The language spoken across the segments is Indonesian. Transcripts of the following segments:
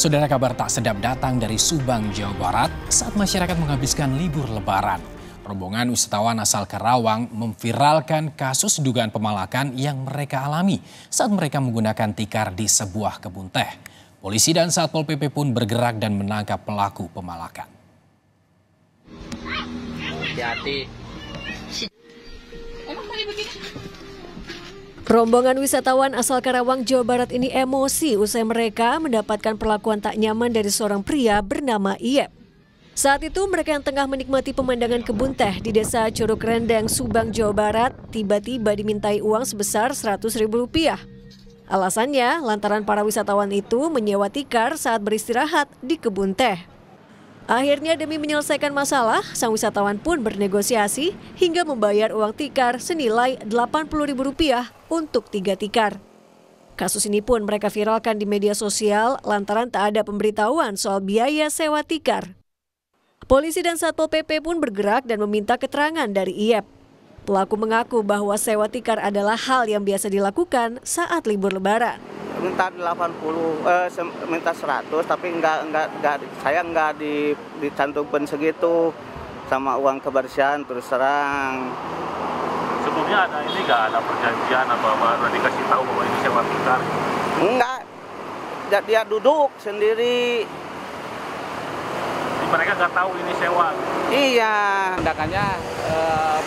Saudara kabar tak sedap datang dari Subang, Jawa Barat saat masyarakat menghabiskan libur lebaran. Rombongan wisatawan asal Karawang memviralkan kasus dugaan pemalakan yang mereka alami saat mereka menggunakan tikar di sebuah kebun teh. Polisi dan Satpol PP pun bergerak dan menangkap pelaku pemalakan. Hati-hati. Rombongan wisatawan asal Karawang, Jawa Barat ini emosi usai mereka mendapatkan perlakuan tak nyaman dari seorang pria bernama Iep. Saat itu mereka yang tengah menikmati pemandangan kebun teh di desa Curug Rendeng, Subang, Jawa Barat, tiba-tiba dimintai uang sebesar 100 ribu rupiah. Alasannya, lantaran para wisatawan itu menyewa tikar saat beristirahat di kebun teh. Akhirnya demi menyelesaikan masalah, sang wisatawan pun bernegosiasi hingga membayar uang tikar senilai Rp80.000 untuk tiga tikar. Kasus ini pun mereka viralkan di media sosial lantaran tak ada pemberitahuan soal biaya sewa tikar. Polisi dan Satpol PP pun bergerak dan meminta keterangan dari IEP. Pelaku mengaku bahwa sewa tikar adalah hal yang biasa dilakukan saat libur lebaran minta 80 eh, minta 100 tapi enggak enggak enggak saya enggak di dicantumkan segitu sama uang kebersihan terus terang sebelumnya ada ini enggak ada perjanjian apa apa dikasih tahu bahwa ini sewa pintar enggak ya, dia duduk sendiri mereka nggak tahu ini sewa iya tindakannya e,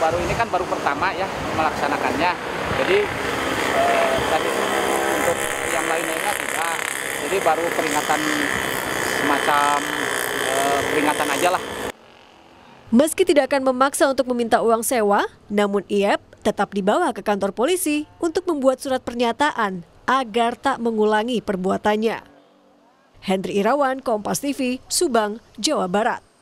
baru ini kan baru pertama ya melaksanakannya jadi Ini baru peringatan semacam e, peringatan aja lah. Meski tidak akan memaksa untuk meminta uang sewa, namun Iep tetap dibawa ke kantor polisi untuk membuat surat pernyataan agar tak mengulangi perbuatannya. Hendri Irawan, Kompas TV, Subang, Jawa Barat.